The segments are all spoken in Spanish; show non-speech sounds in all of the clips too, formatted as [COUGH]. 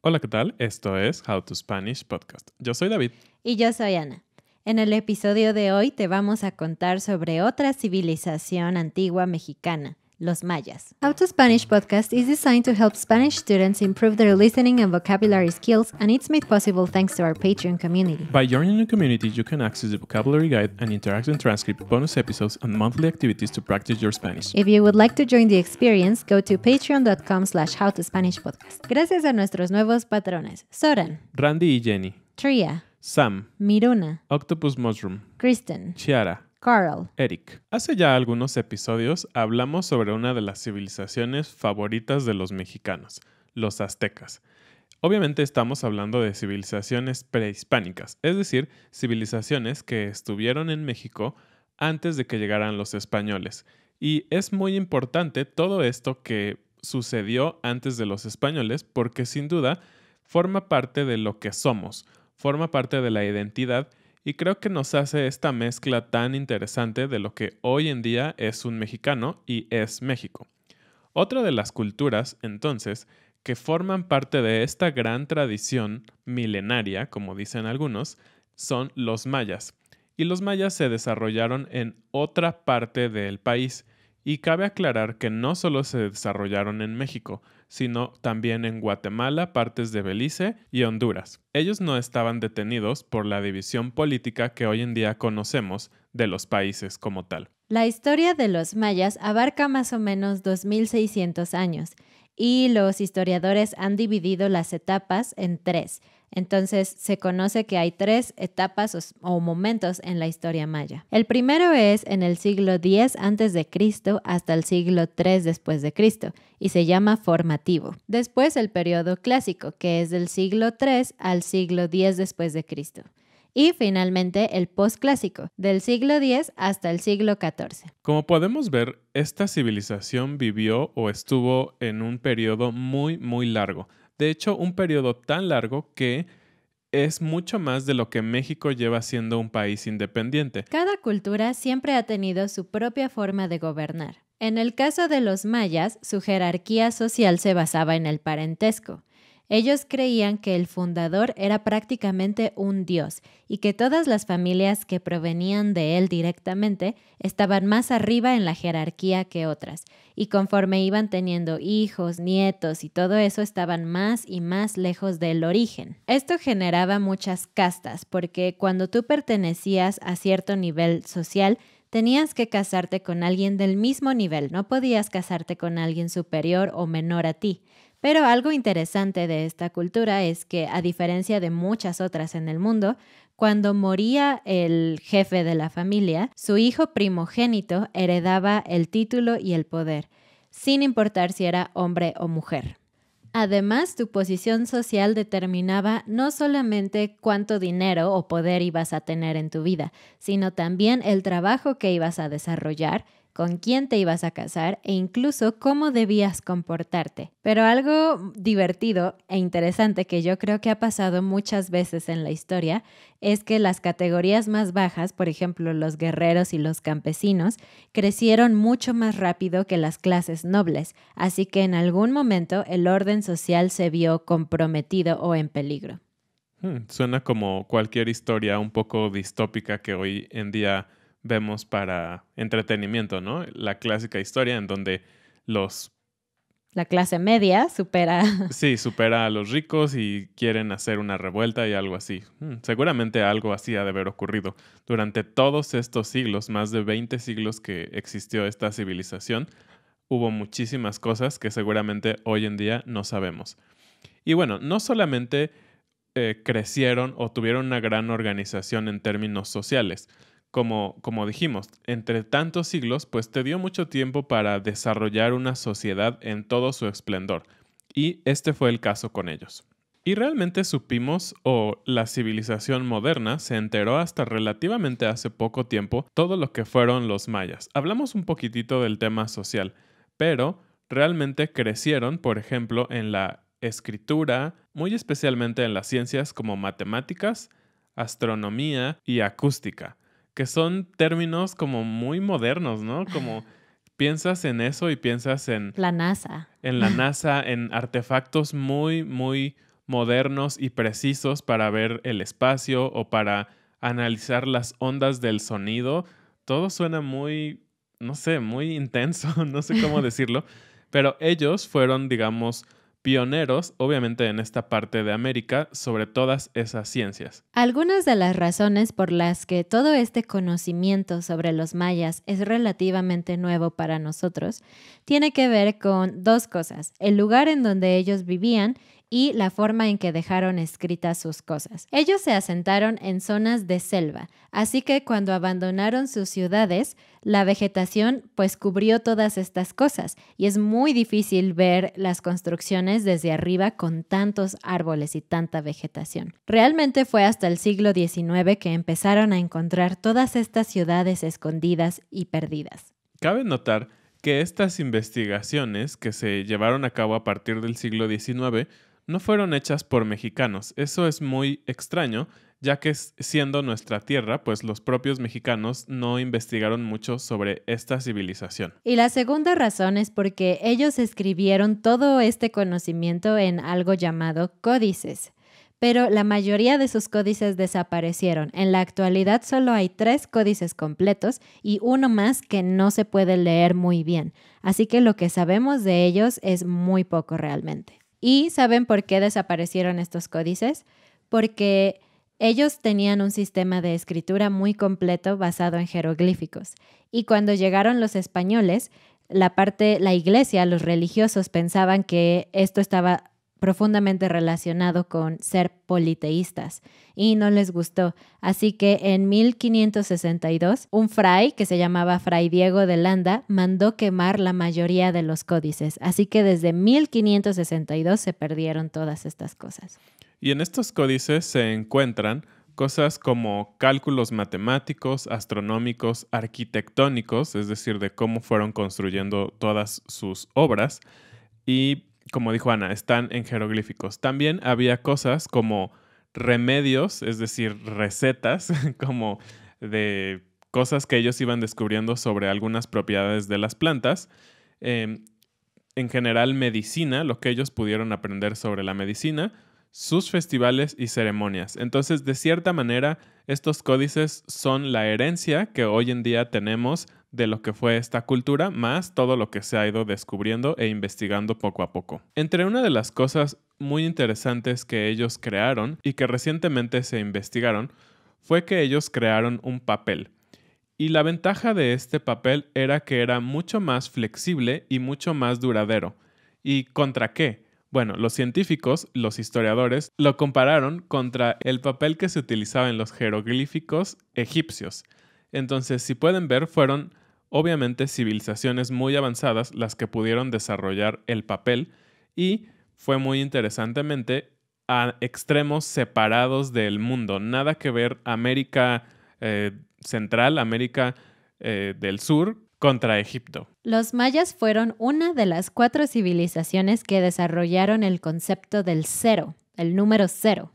Hola, ¿qué tal? Esto es How to Spanish Podcast. Yo soy David. Y yo soy Ana. En el episodio de hoy te vamos a contar sobre otra civilización antigua mexicana, Los Mayas. How to Spanish podcast is designed to help Spanish students improve their listening and vocabulary skills, and it's made possible thanks to our Patreon community. By joining the community, you can access the vocabulary guide and interactive transcript, bonus episodes, and monthly activities to practice your Spanish. If you would like to join the experience, go to patreon.com slash howtospanishpodcast. Gracias a nuestros nuevos patrones, Soren, Randy y Jenny, Tria, Sam, Miruna, Octopus Mushroom, Kristen, Chiara, Carl. Eric. Hace ya algunos episodios hablamos sobre una de las civilizaciones favoritas de los mexicanos, los aztecas. Obviamente estamos hablando de civilizaciones prehispánicas, es decir, civilizaciones que estuvieron en México antes de que llegaran los españoles. Y es muy importante todo esto que sucedió antes de los españoles porque sin duda forma parte de lo que somos, forma parte de la identidad y creo que nos hace esta mezcla tan interesante de lo que hoy en día es un mexicano y es México. Otra de las culturas, entonces, que forman parte de esta gran tradición milenaria, como dicen algunos, son los mayas. Y los mayas se desarrollaron en otra parte del país, y cabe aclarar que no solo se desarrollaron en México, sino también en Guatemala, partes de Belice y Honduras. Ellos no estaban detenidos por la división política que hoy en día conocemos de los países como tal. La historia de los mayas abarca más o menos 2.600 años y los historiadores han dividido las etapas en tres entonces se conoce que hay tres etapas o, momentos en la historia maya. El primero es en el siglo X Cristo hasta el siglo III después de Cristo y se llama formativo. Después el periodo clásico, que es del siglo III al siglo X después de Cristo. Y finalmente el postclásico, del siglo X hasta el siglo XIV. Como podemos ver, esta civilización vivió o estuvo en un periodo muy, muy largo de hecho, un periodo tan largo que es mucho más de lo que México lleva siendo un país independiente. Cada cultura siempre ha tenido su propia forma de gobernar. En el caso de los mayas, su jerarquía social se basaba en el parentesco. Ellos creían que el fundador era prácticamente un dios y que todas las familias que provenían de él directamente estaban más arriba en la jerarquía que otras, y conforme iban teniendo hijos, nietos y todo eso estaban más y más lejos del origen. Esto generaba muchas castas, porque cuando tú pertenecías a cierto nivel social, tenías que casarte con alguien del mismo nivel, no podías casarte con alguien superior o menor a ti. Pero algo interesante de esta cultura es que, a diferencia de muchas otras en el mundo, cuando moría el jefe de la familia, su hijo primogénito heredaba el título y el poder, sin importar si era hombre o mujer. Además, tu posición social determinaba no solamente cuánto dinero o poder ibas a tener en tu vida, sino también el trabajo que ibas a desarrollar con quién te ibas a casar e incluso cómo debías comportarte. Pero algo divertido e interesante que yo creo que ha pasado muchas veces en la historia es que las categorías más bajas, por ejemplo los guerreros y los campesinos, crecieron mucho más rápido que las clases nobles, así que en algún momento el orden social se vio comprometido o en peligro. Hmm, suena como cualquier historia un poco distópica que hoy en día vemos para entretenimiento, ¿no? La clásica historia en donde los... La clase media supera... [LAUGHS] Sí, supera a los ricos y quieren hacer una revuelta y algo así. Hmm, seguramente algo así ha de haber ocurrido. Durante todos estos siglos, más de 20 siglos que existió esta civilización, hubo muchísimas cosas que seguramente hoy en día no sabemos. Y bueno, no solamente eh, crecieron o tuvieron una gran organización en términos sociales, como, dijimos, entre tantos siglos, pues te dio mucho tiempo para desarrollar una sociedad en todo su esplendor. Y este fue el caso con ellos. Y realmente supimos, o la civilización moderna se enteró hasta relativamente hace poco tiempo, todo lo que fueron los mayas. Hablamos un poquitito del tema social, pero realmente crecieron, por ejemplo, en la escritura, muy especialmente en las ciencias como matemáticas, astronomía y acústica que son términos como muy modernos, ¿no? Como piensas en eso y piensas en... La NASA. En la NASA, en artefactos muy, muy modernos y precisos para ver el espacio o para analizar las ondas del sonido. Todo suena muy, no sé, muy intenso, [LAUGHS] no sé cómo [LAUGHS] decirlo, pero ellos fueron, digamos, pioneros, obviamente, en esta parte de América sobre todas esas ciencias. Algunas de las razones por las que todo este conocimiento sobre los mayas es relativamente nuevo para nosotros tiene que ver con dos cosas, el lugar en donde ellos vivían y la forma en que dejaron escritas sus cosas. Ellos se asentaron en zonas de selva, así que cuando abandonaron sus ciudades, la vegetación pues cubrió todas estas cosas y es muy difícil ver las construcciones desde arriba con tantos árboles y tanta vegetación. Realmente fue hasta el siglo XIX que empezaron a encontrar todas estas ciudades escondidas y perdidas. Cabe notar que estas investigaciones que se llevaron a cabo a partir del siglo XIX no fueron hechas por mexicanos. Eso es muy extraño, ya que siendo nuestra tierra, pues los propios mexicanos no investigaron mucho sobre esta civilización. Y la segunda razón es porque ellos escribieron todo este conocimiento en algo llamado códices. Pero la mayoría de sus códices desaparecieron. En la actualidad solo hay tres códices completos y uno más que no se puede leer muy bien. Así que lo que sabemos de ellos es muy poco realmente. ¿Y saben por qué desaparecieron estos códices? Porque ellos tenían un sistema de escritura muy completo basado en jeroglíficos. Y cuando llegaron los españoles, la parte, la iglesia, los religiosos pensaban que esto estaba profundamente relacionado con ser politeístas y no les gustó. Así que en 1562, un fray que se llamaba Fray Diego de Landa mandó quemar la mayoría de los códices. Así que desde 1562 se perdieron todas estas cosas. Y en estos códices se encuentran cosas como cálculos matemáticos, astronómicos, arquitectónicos, es decir, de cómo fueron construyendo todas sus obras, y como dijo Ana, están en jeroglíficos. También había cosas como remedios, es decir, recetas, [LAUGHS] como de cosas que ellos iban descubriendo sobre algunas propiedades de las plantas. Em, en general, medicina, lo que ellos pudieron aprender sobre la medicina, sus festivales y ceremonias. Entonces, de cierta manera, estos códices son la herencia que hoy en día tenemos de lo que fue esta cultura, más todo lo que se ha ido descubriendo e investigando poco a poco. Entre una de las cosas muy interesantes que ellos crearon y que recientemente se investigaron fue que ellos crearon un papel. Y la ventaja de este papel era que era mucho más flexible y mucho más duradero. ¿Y contra qué? Bueno, los científicos, los historiadores, lo compararon contra el papel que se utilizaba en los jeroglíficos egipcios, entonces, si pueden ver, fueron obviamente civilizaciones muy avanzadas las que pudieron desarrollar el papel y fue muy interesantemente a extremos separados del mundo. Nada que ver América eh, Central, América eh, del Sur contra Egipto. Los mayas fueron una de las cuatro civilizaciones que desarrollaron el concepto del cero, el número cero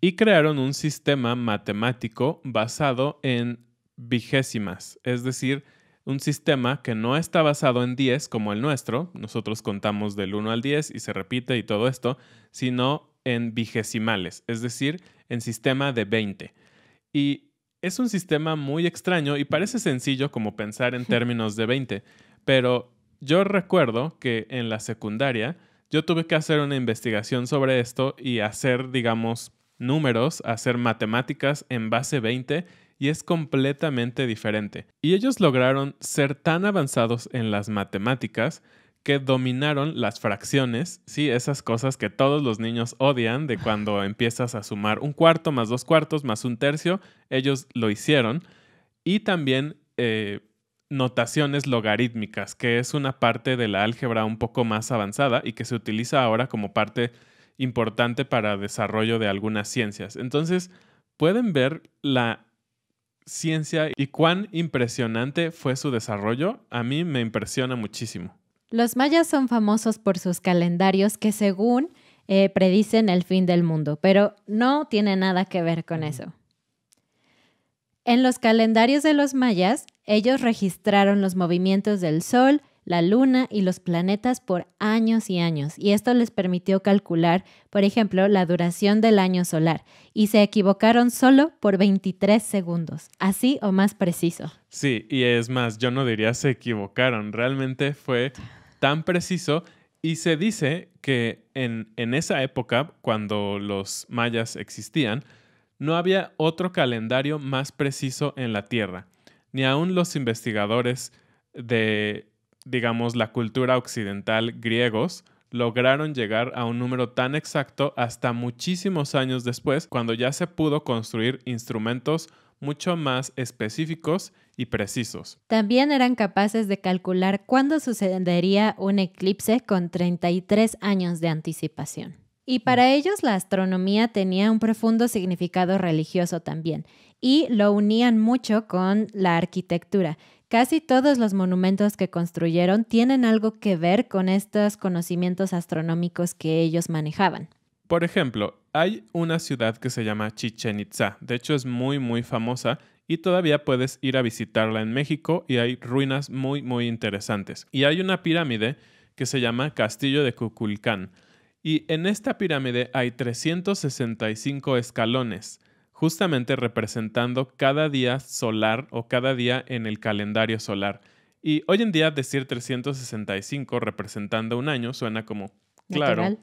y crearon un sistema matemático basado en vigésimas, es decir, un sistema que no está basado en 10 como el nuestro, nosotros contamos del 1 al 10 y se repite y todo esto, sino en vigesimales, es decir, en sistema de 20. Y es un sistema muy extraño y parece sencillo como pensar en términos de 20, pero yo recuerdo que en la secundaria yo tuve que hacer una investigación sobre esto y hacer, digamos, números hacer matemáticas en base 20 y es completamente diferente. Y ellos lograron ser tan avanzados en las matemáticas que dominaron las fracciones, sí, esas cosas que todos los niños odian de cuando [LAUGHS] empiezas a sumar un cuarto más dos cuartos más un tercio, ellos lo hicieron, y también eh, notaciones logarítmicas, que es una parte de la álgebra un poco más avanzada y que se utiliza ahora como parte importante para desarrollo de algunas ciencias. Entonces, pueden ver la ciencia y cuán impresionante fue su desarrollo. A mí me impresiona muchísimo. Los mayas son famosos por sus calendarios que según eh, predicen el fin del mundo, pero no tiene nada que ver con eso. En los calendarios de los mayas, ellos registraron los movimientos del sol, la Luna y los planetas por años y años, y esto les permitió calcular, por ejemplo, la duración del año solar, y se equivocaron solo por 23 segundos, así o más preciso. Sí, y es más, yo no diría se equivocaron, realmente fue tan preciso y se dice que en, en esa época, cuando los mayas existían, no había otro calendario más preciso en la Tierra. Ni aún los investigadores de digamos, la cultura occidental griegos, lograron llegar a un número tan exacto hasta muchísimos años después, cuando ya se pudo construir instrumentos mucho más específicos y precisos. También eran capaces de calcular cuándo sucedería un eclipse con 33 años de anticipación. Y para ellos la astronomía tenía un profundo significado religioso también, y lo unían mucho con la arquitectura, Casi todos los monumentos que construyeron tienen algo que ver con estos conocimientos astronómicos que ellos manejaban. Por ejemplo, hay una ciudad que se llama Chichen Itza. De hecho, es muy, muy famosa y todavía puedes ir a visitarla en México y hay ruinas muy, muy interesantes. Y hay una pirámide que se llama Castillo de Cuculcán. Y en esta pirámide hay 365 escalones justamente representando cada día solar o cada día en el calendario solar. Y hoy en día decir 365 representando un año suena como, claro,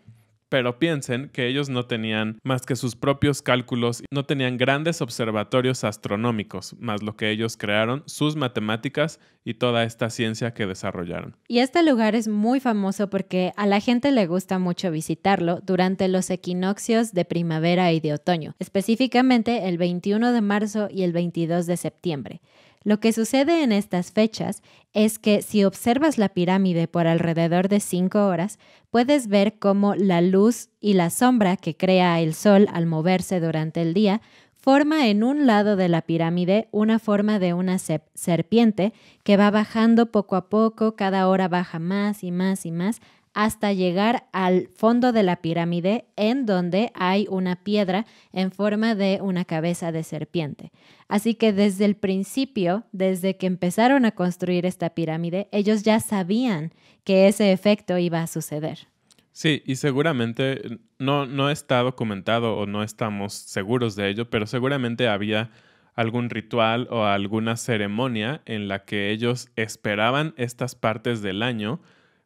pero piensen que ellos no tenían más que sus propios cálculos, no tenían grandes observatorios astronómicos, más lo que ellos crearon, sus matemáticas y toda esta ciencia que desarrollaron. Y este lugar es muy famoso porque a la gente le gusta mucho visitarlo durante los equinoccios de primavera y de otoño, específicamente el 21 de marzo y el 22 de septiembre. Lo que sucede en estas fechas es que si observas la pirámide por alrededor de 5 horas, puedes ver cómo la luz y la sombra que crea el sol al moverse durante el día forma en un lado de la pirámide una forma de una serpiente que va bajando poco a poco, cada hora baja más y más y más hasta llegar al fondo de la pirámide en donde hay una piedra en forma de una cabeza de serpiente. Así que desde el principio, desde que empezaron a construir esta pirámide, ellos ya sabían que ese efecto iba a suceder. Sí, y seguramente no, no está documentado o no estamos seguros de ello, pero seguramente había algún ritual o alguna ceremonia en la que ellos esperaban estas partes del año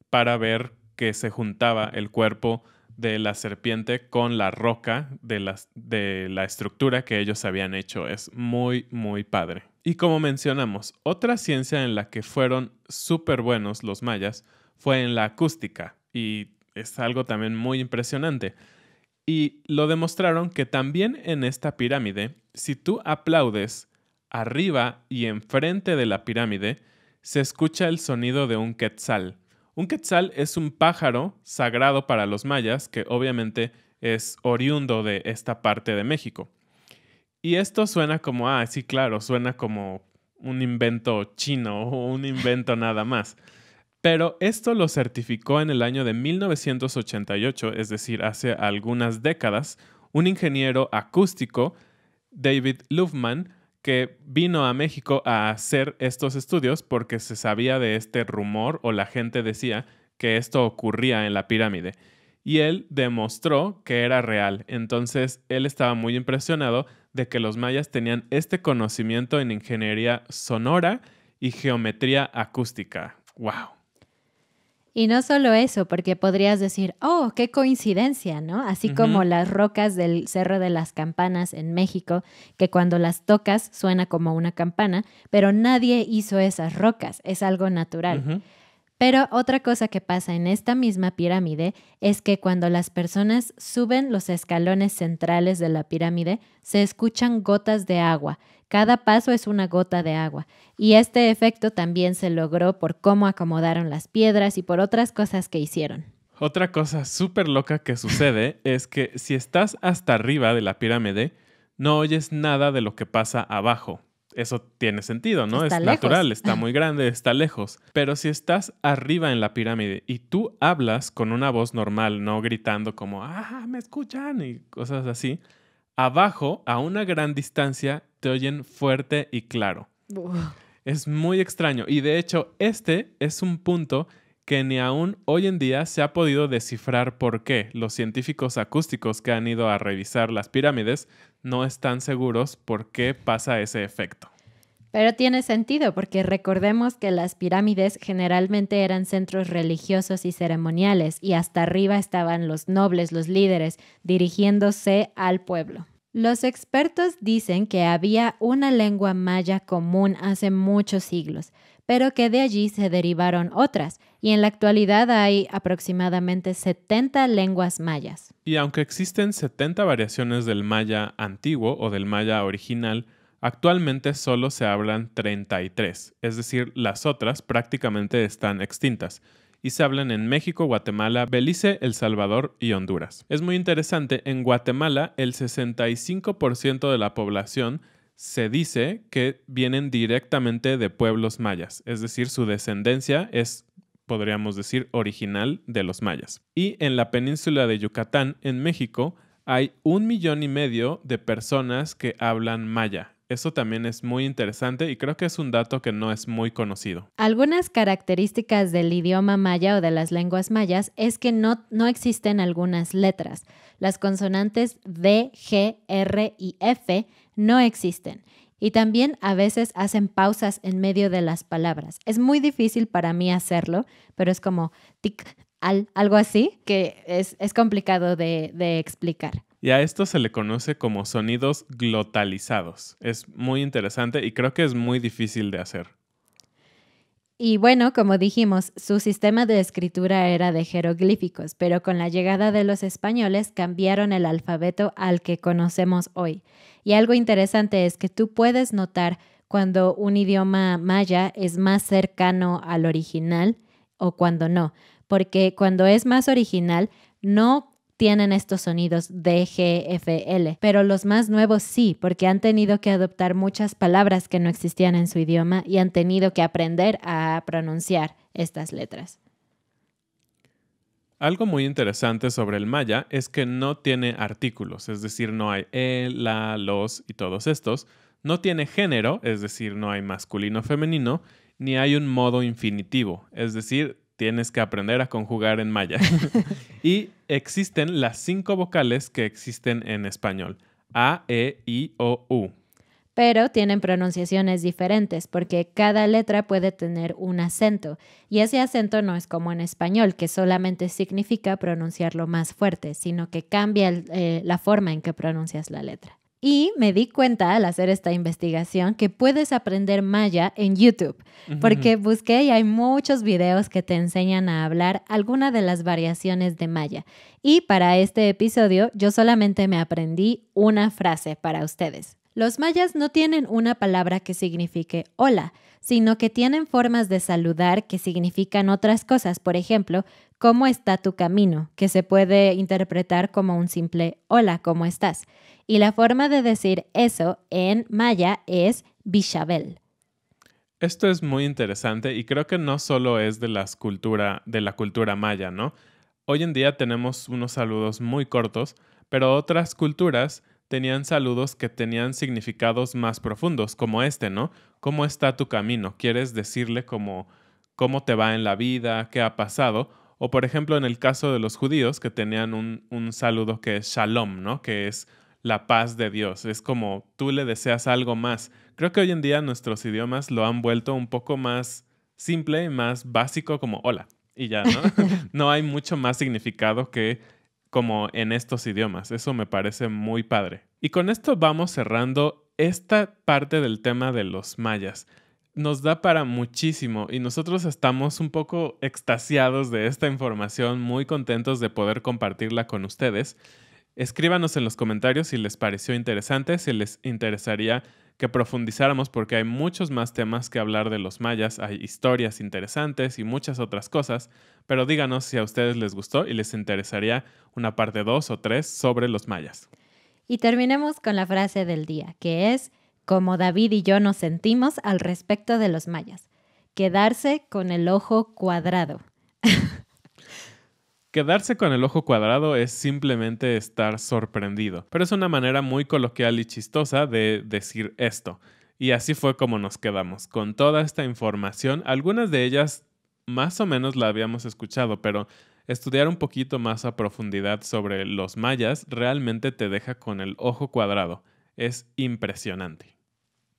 para ver que se juntaba el cuerpo de la serpiente con la roca de la, estructura que ellos habían hecho. Es muy, muy padre. Y como mencionamos, otra ciencia en la que fueron súper buenos los mayas fue en la acústica. Y es algo también muy impresionante. Y lo demostraron que también en esta pirámide, si tú aplaudes arriba y enfrente de la pirámide, se escucha el sonido de un quetzal, un quetzal es un pájaro sagrado para los mayas, que obviamente es oriundo de esta parte de México. Y esto suena como, ah, sí, claro, suena como un invento chino o un invento nada más. Pero esto lo certificó en el año de 1988, es decir, hace algunas décadas, un ingeniero acústico, David Lufman, que vino a México a hacer estos estudios porque se sabía de este rumor o la gente decía que esto ocurría en la pirámide. Y él demostró que era real. Entonces él estaba muy impresionado de que los mayas tenían este conocimiento en ingeniería sonora y geometría acústica. ¡Wow! Y no solo eso, porque podrías decir, oh, qué coincidencia, ¿no? Así como las rocas del Cerro de las Campanas en México, que cuando las tocas suena como una campana, pero nadie hizo esas rocas, es algo natural. Pero otra cosa que pasa en esta misma pirámide es que cuando las personas suben los escalones centrales de la pirámide, se escuchan gotas de agua cada paso es una gota de agua. Y este efecto también se logró por cómo acomodaron las piedras y por otras cosas que hicieron. Otra cosa súper loca que sucede es que si estás hasta arriba de la pirámide, no oyes nada de lo que pasa abajo. Eso tiene sentido, ¿no? es natural, está [LAUGHS] muy grande, está lejos. Pero si estás arriba en la pirámide y tú hablas con una voz normal, no gritando como, ah, me escuchan y cosas así, Abajo, a una gran distancia, te oyen fuerte y claro. Es muy extraño y de hecho este es un punto que ni aún hoy en día se ha podido descifrar por qué los científicos acústicos que han ido a revisar las pirámides no están seguros por qué pasa ese efecto. Pero tiene sentido porque recordemos que las pirámides generalmente eran centros religiosos y ceremoniales y hasta arriba estaban los nobles, los líderes, dirigiéndose al pueblo. Los expertos dicen que había una lengua maya común hace muchos siglos, pero que de allí se derivaron otras, y en la actualidad hay aproximadamente 70 lenguas mayas. Y aunque existen 70 variaciones del maya antiguo o del maya original, actualmente solo se hablan 33, es decir, las otras prácticamente están extintas, y se hablan en México, Guatemala, Belice, El Salvador y Honduras. Es muy interesante, en Guatemala el 65% de la población se dice que vienen directamente de pueblos mayas, es decir, su descendencia es podríamos decir, original de los mayas. Y en la península de Yucatán, en México, hay un millón y medio de personas que hablan maya, eso también es muy interesante y creo que es un dato que no es muy conocido. Algunas características del idioma maya o de las lenguas mayas es que no, existen algunas letras. Las consonantes D, G, R y F no existen. Y también a veces hacen pausas en medio de las palabras. Es muy difícil para mí hacerlo, pero es como tic, algo así, que es, complicado de explicar y a esto se le conoce como sonidos glotalizados. Es muy interesante y creo que es muy difícil de hacer. Y bueno, como dijimos, su sistema de escritura era de jeroglíficos, pero con la llegada de los españoles cambiaron el alfabeto al que conocemos hoy. Y algo interesante es que tú puedes notar cuando un idioma maya es más cercano al original o cuando no, porque cuando es más original no tienen estos sonidos G, F, L. pero los más nuevos sí, porque han tenido que adoptar muchas palabras que no existían en su idioma y han tenido que aprender a pronunciar estas letras. Algo muy interesante sobre el maya es que no tiene artículos, es decir, no hay el, la, los y todos estos. No tiene género, es decir, no hay masculino o femenino, ni hay un modo infinitivo, es decir, tienes que aprender a conjugar en maya. [LAUGHS] y existen las cinco vocales que existen en español. A, E, I, O, U. Pero tienen pronunciaciones diferentes porque cada letra puede tener un acento y ese acento no es como en español, que solamente significa pronunciarlo más fuerte, sino que cambia eh, la forma en que pronuncias la letra. Y me di cuenta al hacer esta investigación que puedes aprender maya en YouTube, porque busqué y hay muchos videos que te enseñan a hablar alguna de las variaciones de maya. Y para este episodio yo solamente me aprendí una frase para ustedes. Los mayas no tienen una palabra que signifique hola, sino que tienen formas de saludar que significan otras cosas, por ejemplo, ¿cómo está tu camino? que se puede interpretar como un simple hola, ¿cómo estás? Y la forma de decir eso en maya es Bishabel. Esto es muy interesante y creo que no solo es de, de la cultura maya, ¿no? Hoy en día tenemos unos saludos muy cortos, pero otras culturas tenían saludos que tenían significados más profundos, como este, ¿no? ¿Cómo está tu camino? ¿Quieres decirle cómo te va en la vida, qué ha pasado? O por ejemplo, en el caso de los judíos, que tenían un, saludo que es shalom, ¿no? Que es la paz de Dios. Es como tú le deseas algo más. Creo que hoy en día nuestros idiomas lo han vuelto un poco más simple, más básico, como hola y ya, ¿no? [LAUGHS] no hay mucho más significado que como en estos idiomas. Eso me parece muy padre. Y con esto vamos cerrando esta parte del tema de los mayas. Nos da para muchísimo y nosotros estamos un poco extasiados de esta información, muy contentos de poder compartirla con ustedes. Escríbanos en los comentarios si les pareció interesante, si les interesaría que profundizáramos porque hay muchos más temas que hablar de los mayas, hay historias interesantes y muchas otras cosas, pero díganos si a ustedes les gustó y les interesaría una parte dos o tres sobre los mayas. Y terminemos con la frase del día, que es, como David y yo nos sentimos al respecto de los mayas, quedarse con el ojo cuadrado. [LAUGHS] Quedarse con el ojo cuadrado es simplemente estar sorprendido, pero es una manera muy coloquial y chistosa de decir esto. Y así fue como nos quedamos, con toda esta información, algunas de ellas más o menos la habíamos escuchado, pero estudiar un poquito más a profundidad sobre los mayas realmente te deja con el ojo cuadrado. Es impresionante.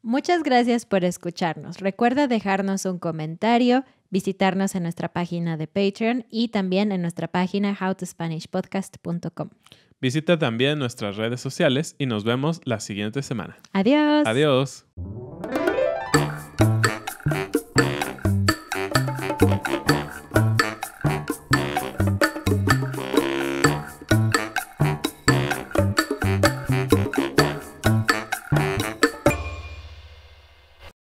Muchas gracias por escucharnos. Recuerda dejarnos un comentario, visitarnos en nuestra página de Patreon y también en nuestra página howtospanishpodcast.com. Visita también nuestras redes sociales y nos vemos la siguiente semana. Adiós. Adiós.